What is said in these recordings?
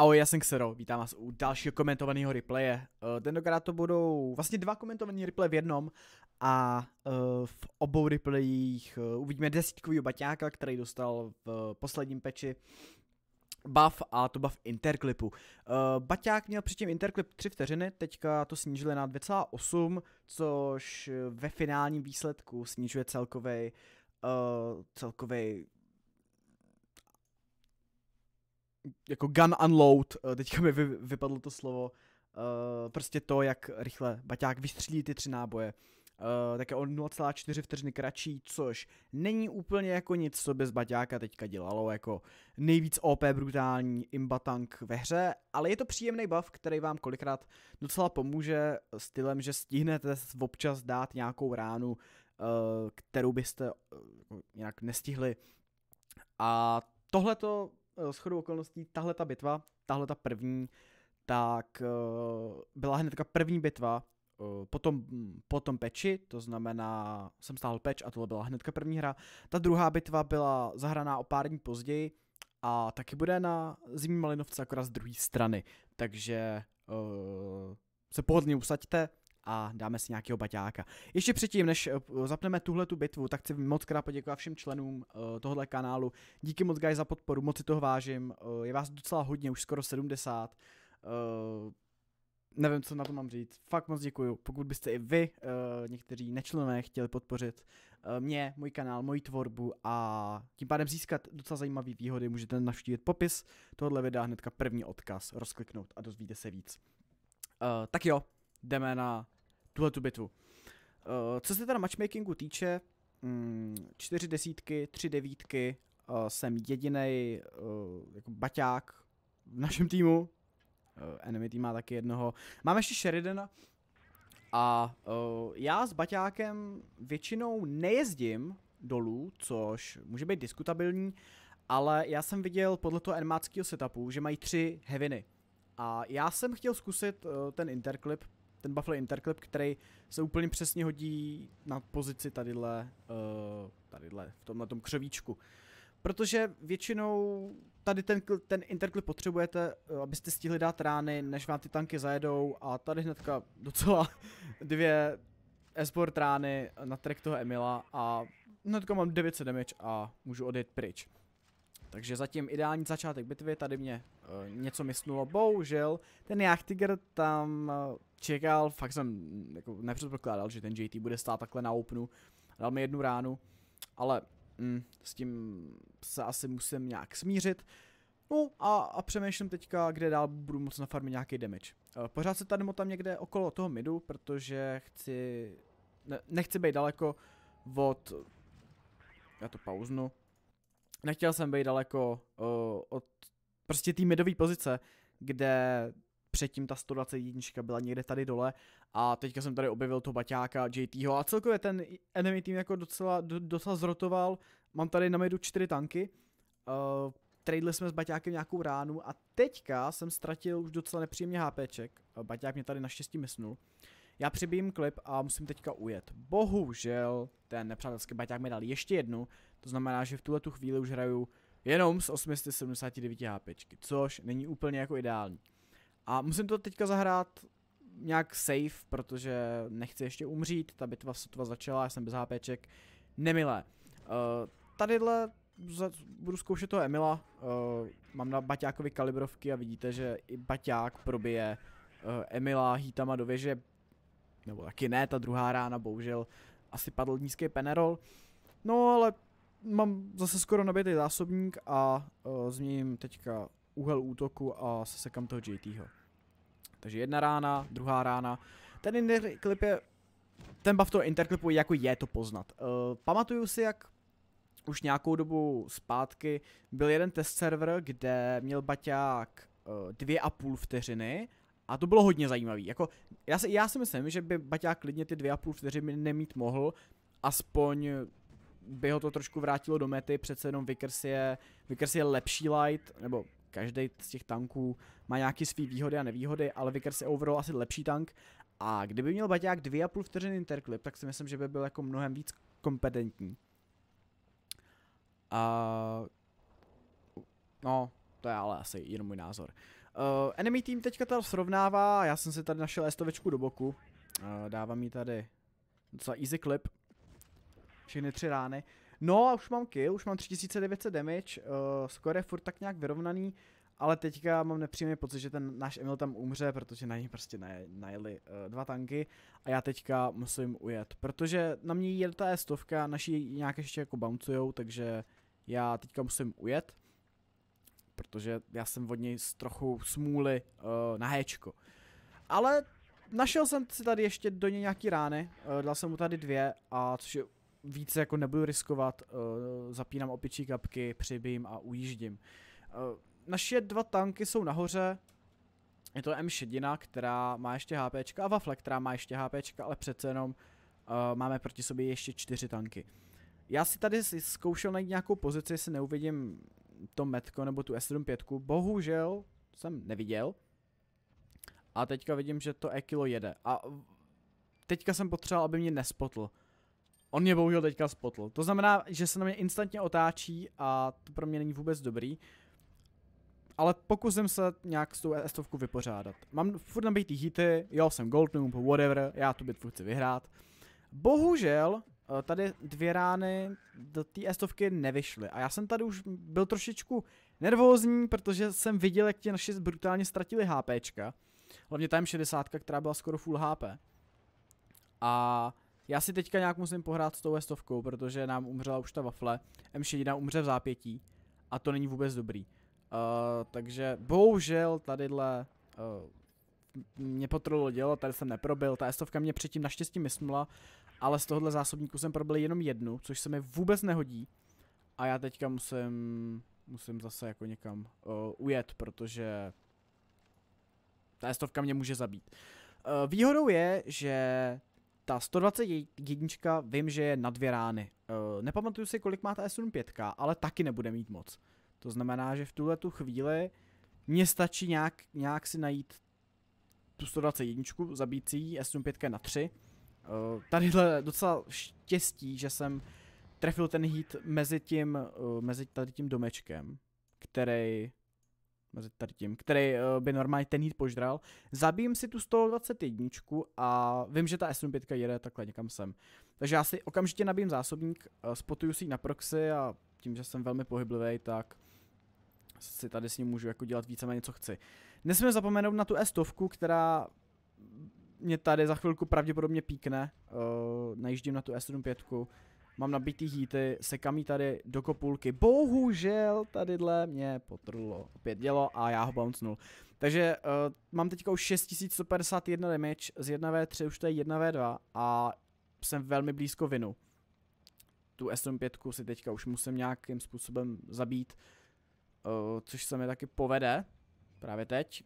Ahoj, já jsem Xero, vítám vás u dalšího komentovaného replaye. Eh, tentokrát to budou vlastně dva komentované replaye v jednom a eh, v obou replayích eh, uvidíme desítkový baťáka, který dostal v posledním peči buff a to buff interklipu. Baťák měl předtím interklip 3 vteřiny, teďka to snížili na 2,8, což ve finálním výsledku snižuje celkový celkový jako gun unload, eh, teďka mi vypadlo to slovo, eh, prostě to, jak rychle baťák vystřílí ty tři náboje, uh, tak je o 0,4 vteřiny kratší, což není úplně jako nic, co by z baťáka teďka dělalo jako nejvíc OP brutální imbatank ve hře, ale je to příjemný buff, který vám kolikrát docela pomůže stylem, že stihnete občas dát nějakou ránu, uh, kterou byste uh, nějak nestihli. A tohle to Eh, shodou okolností tahle ta bitva, tahle ta první, tak eh, byla hnedka první bitva eh, potom, potom peči, to znamená, jsem stál peč a tohle byla hnedka první hra. Ta druhá bitva byla zahraná o pár dní později a taky bude na zimní malinovce akorát z druhé strany, takže uh, se pohodlně usaďte, a dáme si nějakého baťáka. Ještě předtím, než eh, zapneme tuhle tu bitvu, tak chci moc krát poděkovat všem členům eh, tohle kanálu. Díky moc, guys, za podporu, moc si toho vážím. Eh, je vás docela hodně, už skoro 70. nevím, co na to mám říct. Fakt moc děkuju. Pokud byste i vy, někteří nečlenové, chtěli podpořit mě, můj kanál, moji tvorbu a tím pádem získat docela zajímavé výhody, můžete navštívit popis tohle videa hnedka první odkaz, rozkliknout a dozvíte se víc. Uh, tak jo, jdeme na tuhle tu bitvu. Eh, co se teda matchmakingu týče, mm, čtyři desítky, tři devítky, eh, jsem jediný eh, jako baťák v našem týmu. Enemy tým má taky jednoho. Máme ještě Sheridana. A já s baťákem většinou nejezdím dolů, což může být diskutabilní, ale já jsem viděl podle toho enmáckého setupu, že mají tři heviny. A já jsem chtěl zkusit uh, ten interklip, ten Buffalo Interclip, který se úplně přesně hodí na pozici tadyhle, uh, tadyhle v tomhle tom křovíčku. Protože většinou tady ten, ten interklip potřebujete, eh, abyste stihli dát rány, než vám ty tanky zajedou a tady hnedka docela dvě esport rány na track toho Emila a hnedka mám 900 damage a můžu odjet pryč. Takže zatím ideální začátek bitvy, tady mě uh, něco mysnulo, bohužel ten Jachtiger tam uh, čekal, fakt jsem mm, jako nepředpokládal, že ten JT bude stát takhle na openu, dal mi jednu ránu, ale mm, s tím se asi musím nějak smířit. No a, a přemýšlím teďka, kde dál budu moc farmě nějaký damage. Uh, pořád se tady tam někde okolo toho midu, protože chci, ne, nechci být daleko od, já to pauznu, nechtěl jsem být daleko uh, od prostě té medové pozice, kde předtím ta 121 byla někde tady dole a teďka jsem tady objevil toho baťáka JTho a celkově ten enemy tým jako docela, do, docela zrotoval. Mám tady na medu čtyři tanky, uh, tradili jsme s baťákem nějakou ránu a teďka jsem ztratil už docela nepříjemně HPček. Baťák mě tady naštěstí mysnul. Já přibím klip a musím teďka ujet. Bohužel ten nepřátelský baťák mi dal ještě jednu znamená, že v tuhle tu chvíli už hraju jenom z 879 HP, což není úplně jako ideální. A musím to teďka zahrát nějak safe, protože nechci ještě umřít, ta bitva sotva začala, já jsem bez HP, nemilé. Uh, tadyhle budu zkoušet toho Emila, uh, mám na Baťákovi kalibrovky a vidíte, že i Baťák probije uh, Emila hítama do věže, nebo taky ne, ta druhá rána bohužel asi padl nízký penerol. No ale mám zase skoro nabitý zásobník a uh, změním teďka úhel útoku a sesekám toho JTho. Takže jedna rána, druhá rána. Ten interklip je, ten buff toho interklipu jako je to poznat. Uh, pamatuju si, jak už nějakou dobu zpátky byl jeden test server, kde měl Baťák uh, dvě a půl vteřiny a to bylo hodně zajímavý. Jako, já, si, já si myslím, že by Baťák klidně ty dvě a půl vteřiny nemít mohl, aspoň by ho to trošku vrátilo do mety, přece jenom Vickers je, Vickers je lepší light, nebo každý z těch tanků má nějaký svý výhody a nevýhody, ale Vickers je overall asi lepší tank a kdyby měl Baťák 2,5 vteřin interklip, tak si myslím, že by byl jako mnohem víc kompetentní. A... No, to je ale asi jen můj názor. Uh, enemy team teďka teda srovnává, já jsem si tady našel estovečku do boku. Uh, dávám mi tady docela easy clip všechny tři rány. No a už mám kill, už mám 3900 damage, uh, skoro je furt tak nějak vyrovnaný, ale teďka mám nepříjemný pocit, že ten náš Emil tam umře, protože na něj prostě naj, najeli uh, dva tanky a já teďka musím ujet, protože na mě jede ta stovka, naši nějak ještě jako bouncujou, takže já teďka musím ujet, protože já jsem od něj s trochu smůly uh, na héčko. Ale našel jsem si tady ještě do něj nějaký rány, uh, dal jsem mu tady dvě, a což je více jako nebudu riskovat, uh, zapínám opičí kapky, přibím a ujíždím. Uh, naše dva tanky jsou nahoře, je to M6, která má ještě HP a Waffle, která má ještě HP, ale přece jenom uh, máme proti sobě ještě čtyři tanky. Já si tady zkoušel najít nějakou pozici, jestli neuvidím to metko nebo tu S75, bohužel jsem neviděl. A teďka vidím, že to e-kilo jede. A teďka jsem potřeboval, aby mě nespotl. On mě bohužel teďka spotl. To znamená, že se na mě instantně otáčí a to pro mě není vůbec dobrý. Ale pokusím se nějak s tou estovku vypořádat. Mám furt nabitý hity, jo, jsem gold noob, whatever, já tu bitvu chci vyhrát. Bohužel, eh, tady dvě rány do té estovky nevyšly a já jsem tady už byl trošičku nervózní, protože jsem viděl, jak ti naši brutálně ztratili HPčka. Hlavně tam 60, která byla skoro full HP. A já si teďka nějak musím pohrát s tou stovkou, protože nám umřela už ta wafle. M6 umře v zápětí. A to není vůbec dobrý. Uh, takže bohužel tadyhle uh, mě potrolo dělo, tady jsem neprobil, ta estovka mě předtím naštěstí mysnula, ale z tohohle zásobníku jsem probil jenom jednu, což se mi vůbec nehodí. A já teďka musím, musím zase jako někam uh, ujet, protože ta estovka mě může zabít. Uh, výhodou je, že ta 121 vím, že je na dvě rány. Uh, nepamatuju si, kolik má ta S75, ale taky nebude mít moc. To znamená, že v tuhle tu chvíli mně stačí nějak, nějak si najít tu 121, zabít si S75 na 3. Uh, eh, tadyhle docela štěstí, že jsem trefil ten hit mezi tím, uh, mezi tady tím domečkem, který mezi tím, který uh, by normálně ten hit požral. Zabijím si tu 121 a vím, že ta S5 jede takhle někam sem. Takže já si okamžitě nabím zásobník, uh, spotuju si ji na proxy a tím, že jsem velmi pohyblivý, tak si tady s ním můžu jako dělat víceméně co chci. Nesmím zapomenout na tu S100, která mě tady za chvilku pravděpodobně píkne. Uh, najíždím na tu S75 Mám nabitý hýty, sekám tady do kopulky. Bohužel tadyhle mě potrlo opět dělo a já ho bouncnul. Takže uh, mám teďka už 6151 damage, z 1v3 už to je 1v2 a jsem velmi blízko vinu. Tu SM5 si teďka už musím nějakým způsobem zabít, uh, což se mi taky povede, právě teď.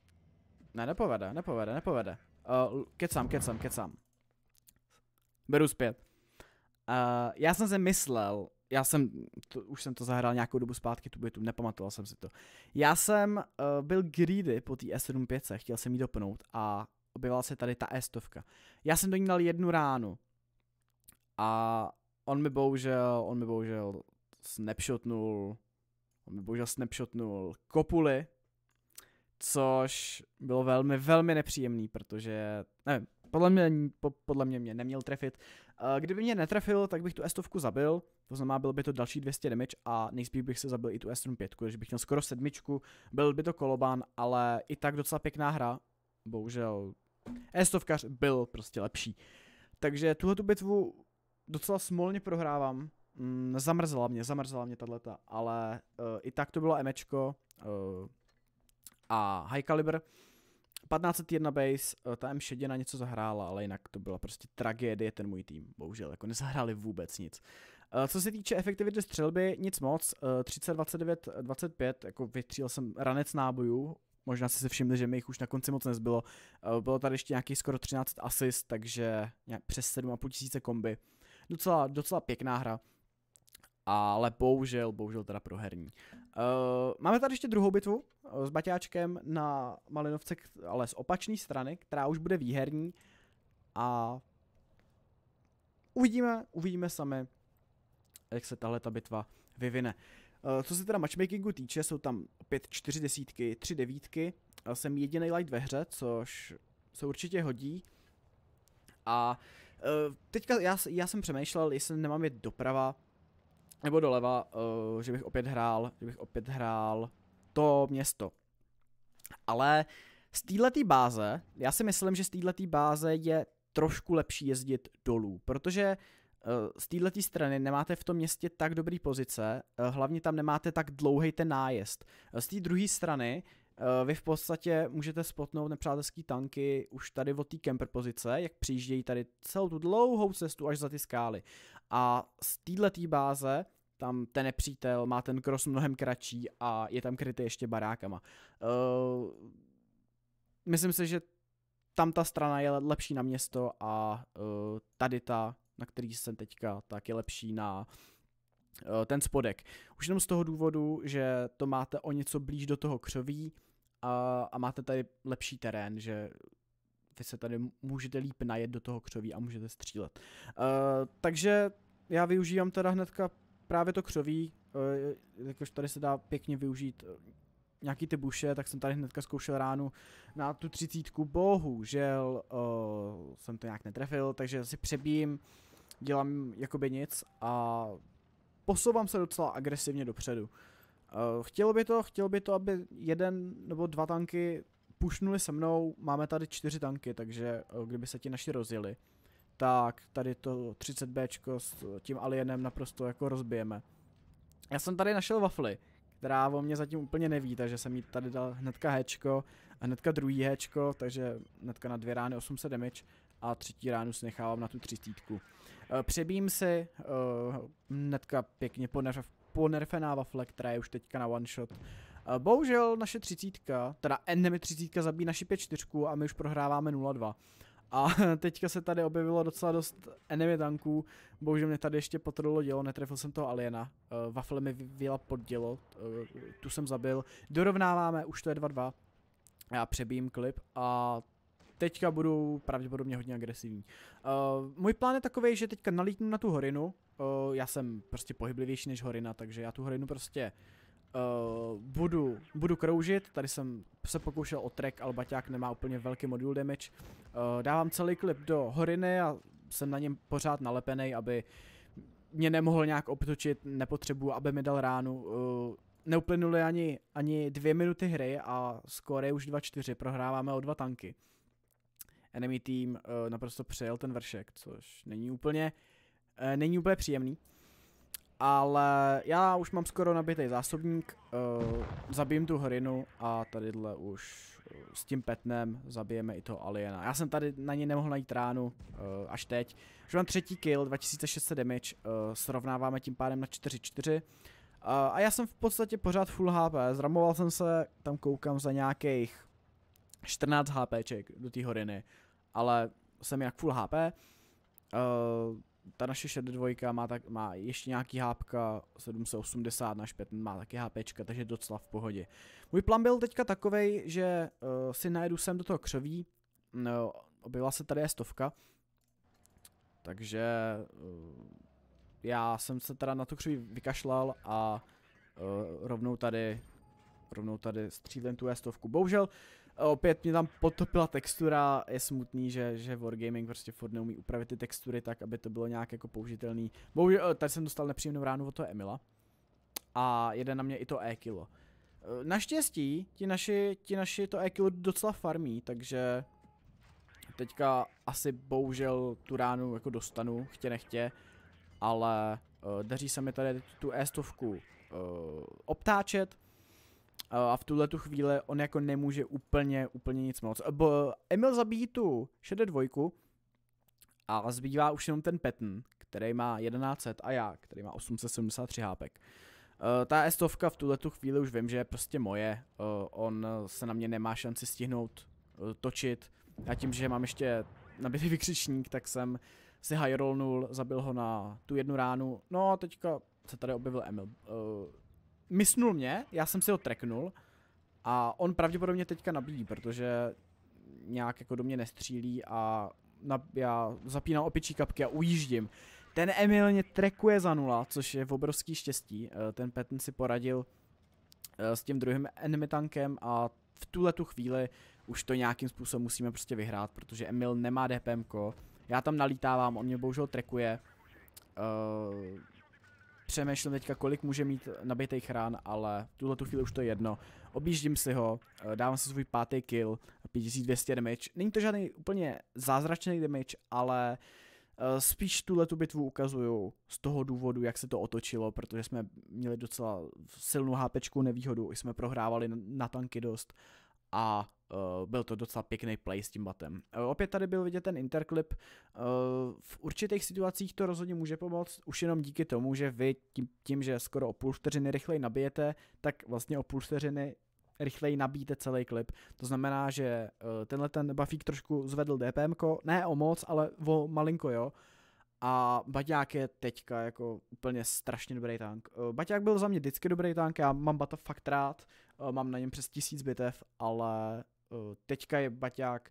Ne, nepovede, nepovede, nepovede. Uh, kecám, kecám, kecám. Beru zpět. Eh, já jsem se myslel, já jsem, to, už jsem to zahrál nějakou dobu zpátky, tu tu nepamatoval jsem si to. Já jsem uh, byl greedy po té S75, chtěl jsem ji dopnout a objevala se tady ta S100. Já jsem do ní dal jednu ránu a on mi bohužel, on mi bohužel snapshotnul, on mi bohužel snapshotnul kopuly, což bylo velmi, velmi nepříjemný, protože, nevím, podle mě, podle mě mě neměl trefit Eh, kdyby mě netrefil, tak bych tu s zabil, to znamená, byl by to další 200 damage a nejspíš bych se zabil i tu S1 5, bych měl skoro sedmičku, byl by to koloban, ale i tak docela pěkná hra, bohužel s byl prostě lepší. Takže tuhle tu bitvu docela smolně prohrávám, mm, zamrzela mě, zamrzela mě tato, ale uh, i tak to bylo emečko uh, eh, a high caliber, 1501 base, eh, ta m šedina něco zahrála, ale jinak to byla prostě tragédie ten můj tým, bohužel, jako nezahráli vůbec nic. Eh, co se týče efektivity střelby, nic moc, 30, 29, 25, jako vytříl jsem ranec nábojů, možná jste se všimli, že mi jich už na konci moc nezbylo. Eh, bylo tady ještě nějaký skoro 13 asist, takže nějak přes 7,5 tisíce kombi. Docela, docela pěkná hra, ale bohužel, bohužel teda herní. Uh, máme tady ještě druhou bitvu eh, s Baťáčkem na Malinovce, ale z opačné strany, která už bude výherní a uvidíme, uvidíme sami, jak se tahle ta bitva vyvine. Uh, co se teda matchmakingu týče, jsou tam opět čtyři desítky, tři devítky. Uh, jsem jediný light ve hře, což se určitě hodí. A uh, teďka já, já jsem přemýšlel, jestli nemám jít doprava, nebo doleva, uh, že bych opět hrál, že bych opět hrál to město. Ale z této báze, já si myslím, že z této báze je trošku lepší jezdit dolů, protože eh, z této strany nemáte v tom městě tak dobrý pozice, eh, hlavně tam nemáte tak dlouhý ten nájezd. Z té druhé strany Eh, vy v podstatě můžete spotnout nepřátelské tanky už tady od té camper pozice, jak přijíždějí tady celou tu dlouhou cestu až za ty skály. A z tý báze tam ten nepřítel má ten cross mnohem kratší a je tam krytý ještě barákama. Uh, myslím si, že tam ta strana je lepší na město a uh, tady ta, na který jsem teďka, tak je lepší na Eh, ten spodek. Už jenom z toho důvodu, že to máte o něco blíž do toho křoví a, a máte tady lepší terén, že vy se tady můžete líp najet do toho křoví a můžete střílet. Uh, takže já využívám teda hnedka právě to křoví, uh, jakož tady se dá pěkně využít nějaký ty buše, tak jsem tady hnedka zkoušel ránu na tu třicítku, bohužel uh, jsem to nějak netrefil, takže si přebím, dělám jakoby nic a posouvám se docela agresivně dopředu. Uh, chtělo by to, chtělo by to, aby jeden nebo dva tanky pušnuli se mnou, máme tady čtyři tanky, takže uh, kdyby se ti naši rozjeli, tak tady to 30B s tím alienem naprosto jako rozbijeme. Já jsem tady našel wafly, která o mě zatím úplně neví, takže jsem jí tady dal hnedka hečko a hnedka druhý hečko, takže hnedka na dvě rány 800 damage a třetí ránu si nechávám na tu třicítku. Eh, přebím si eh, netka, pěkně ponerfená wafle, která je už teďka na one shot. Eh, bohužel naše třicítka, teda enemy třicítka zabíjí naši 5-4 a my už prohráváme 0-2. A teďka se tady objevilo docela dost enemy tanků, bohužel mě tady ještě potrlo dělo, netrefil jsem toho aliena, uh, wafle mi vyjela pod dělo, uh, tu jsem zabil, dorovnáváme, už to je 2-2, já přebím klip a teďka budou pravděpodobně hodně agresivní. Uh, můj plán je takový, že teďka nalítnu na tu horinu, uh, já jsem prostě pohyblivější než horina, takže já tu horinu prostě uh, budu, budu kroužit, tady jsem se pokoušel o track, ale baťák nemá úplně velký modul damage. Uh, dávám celý klip do horiny a jsem na něm pořád nalepený, aby mě nemohl nějak obtočit, nepotřebuju, aby mi dal ránu. Uh, neuplynuly ani, ani dvě minuty hry a skóre je už 2-4, prohráváme o dva tanky enemy team uh, naprosto přejel ten vršek, což není úplně, uh, není úplně příjemný. Ale já už mám skoro nabitý zásobník, uh, zabijím tu hrinu a tadyhle už uh, s tím petnem zabijeme i toho aliena. Já jsem tady na ně nemohl najít ránu uh, až teď. Už mám třetí kill, 2600 damage, uh, srovnáváme tím pádem na 4-4. Uh, a já jsem v podstatě pořád full HP, zramoval jsem se, tam koukám za nějakých 14 HPček do té horiny ale jsem jak full HP. Uh, eh, ta naše šedá dvojka má, tak, má ještě nějaký hápka, 780 na 5 má taky HPčka, takže docela v pohodě. Můj plán byl teďka takovej, že uh, si najedu sem do toho křoví, no, objevila se tady je stovka, takže uh, já jsem se teda na to křoví vykašlal a uh, rovnou tady rovnou tady střílím tu stovku. Bohužel opět mě tam potopila textura, je smutný, že, že Wargaming prostě furt neumí upravit ty textury tak, aby to bylo nějak jako použitelný. Bohužel, eh, tady jsem dostal nepříjemnou ránu od toho Emila a jede na mě i to e-kilo. Eh, naštěstí, ti naši, ti naši to e-kilo docela farmí, takže teďka asi bohužel tu ránu jako dostanu, chtě nechtě, ale uh, daří se mi tady tu e-stovku uh, obtáčet, a v tuhle tu chvíli on jako nemůže úplně, úplně nic moc. Bo Emil zabíjí tu šede dvojku a zbývá už jenom ten Petn, který má 1100 a já, který má 873 hápek. Uh, ta estovka v tuhle tu chvíli už vím, že je prostě moje. Uh, on se na mě nemá šanci stihnout uh, točit. A tím, že mám ještě nabitý vykřičník, tak jsem si high rollnul, zabil ho na tu jednu ránu. No a teďka se tady objevil Emil. Uh, misnul mě, já jsem si ho treknul a on pravděpodobně teďka nabíjí, protože nějak jako do mě nestřílí a na, já zapínám opičí kapky a ujíždím. Ten Emil mě trekuje za nula, což je v obrovský štěstí. Eh, ten Petn si poradil eh, s tím druhým enemy tankem a v tuhle tu chvíli už to nějakým způsobem musíme prostě vyhrát, protože Emil nemá DPMko. já tam nalítávám, on mě bohužel trekuje. Eh, přemýšlím teďka, kolik může mít nabitých rán, ale v tuhle tu chvíli už to je jedno. Objíždím si ho, eh, dávám si svůj pátý kill, 5200 damage. Není to žádný úplně zázračný damage, ale eh, spíš tuhle tu bitvu ukazuju z toho důvodu, jak se to otočilo, protože jsme měli docela silnou HPčku nevýhodu, jsme prohrávali na tanky dost a uh, byl to docela pěkný play s tím batem. Uh, opět tady byl vidět ten interklip, uh, v určitých situacích to rozhodně může pomoct, už jenom díky tomu, že vy tím, tím že skoro o půl vteřiny rychleji nabijete, tak vlastně o půl vteřiny rychleji nabíte celý klip. To znamená, že tenhle ten buffík trošku zvedl DPM, ne o moc, ale o malinko, jo. A Baťák je teďka jako úplně strašně dobrý tank. Baťák byl za mě vždycky dobrý tank, já mám Bata fakt rád, mám na něm přes tisíc bitev, ale Eh, teďka je Baťák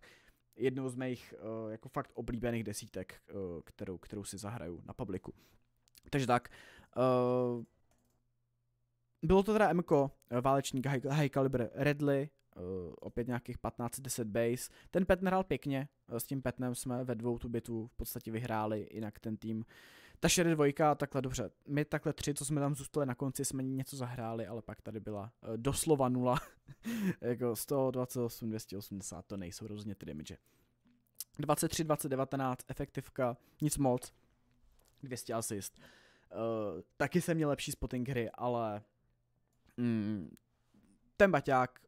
jednou z mých eh, jako fakt oblíbených desítek, eh, kterou, kterou si zahraju na publiku. Takže tak, bylo to teda MK, válečník High, high Caliber Redley, uh, opět nějakých 15-10 base. Ten Pet hrál pěkně, s tím Petnem jsme ve dvou tu bitu v podstatě vyhráli, jinak ten tým ta šedá dvojka takhle dobře. My takhle tři, co jsme tam zůstali na konci, jsme něco zahráli, ale pak tady byla uh, doslova nula. jako 128, 280, to nejsou rozhodně ty damage. 23, 2019, efektivka, nic moc, 200 asist. Uh, eh, taky jsem měl lepší spotting hry, ale mm, ten baťák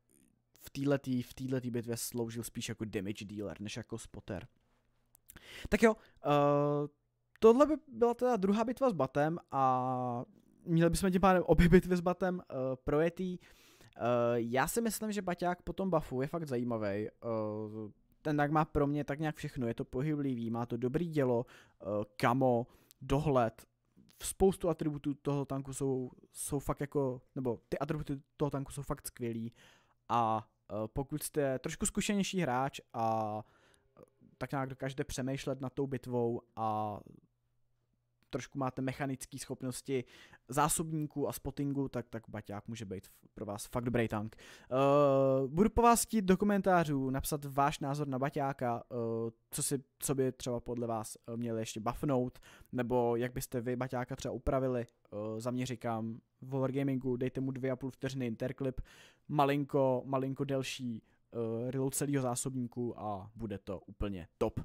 v této v týhletý bitvě sloužil spíš jako damage dealer, než jako spotter. Tak jo, uh, Tohle by byla teda druhá bitva s Batem a měli bychom tím pádem obě bitvy s Batem uh, projetý. Uh, já si myslím, že Baťák po tom buffu je fakt zajímavý. Uh, ten tak má pro mě tak nějak všechno. Je to pohyblivý, má to dobrý dělo, uh, kamo, dohled, spoustu atributů toho tanku jsou, jsou fakt jako, nebo ty atributy toho tanku jsou fakt skvělý a uh, pokud jste trošku zkušenější hráč a tak nějak dokážete přemýšlet nad tou bitvou a trošku máte mechanické schopnosti zásobníků a spottingu, tak, tak baťák může být pro vás fakt dobrý tank. Uh, budu po vás chtít do komentářů napsat váš názor na baťáka, uh, co, si, co by třeba podle vás eh, měli ještě buffnout, nebo jak byste vy baťáka třeba upravili. Uh, za mě říkám, v Wargamingu dejte mu 2,5 vteřiny interklip, malinko, malinko delší uh, reload celého zásobníku a bude to úplně top.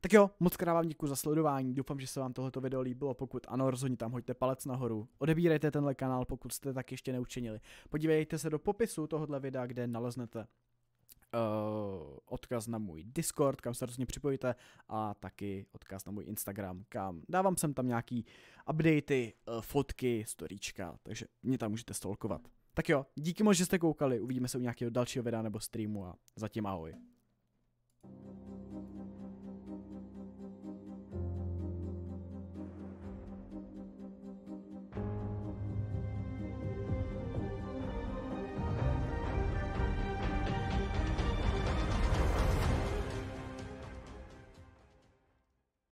Tak jo, moc krát vám děkuji za sledování, doufám, že se vám tohoto video líbilo, pokud ano, rozhodně tam hoďte palec nahoru. Odebírejte tenhle kanál, pokud jste tak ještě neučinili. Podívejte se do popisu tohoto videa, kde naleznete uh, odkaz na můj Discord, kam se rozhodně připojíte a taky odkaz na můj Instagram, kam dávám sem tam nějaký updaty, uh, fotky, storíčka, takže mě tam můžete stalkovat. Tak jo, díky moc, že jste koukali, uvidíme se u nějakého dalšího videa nebo streamu a zatím ahoj.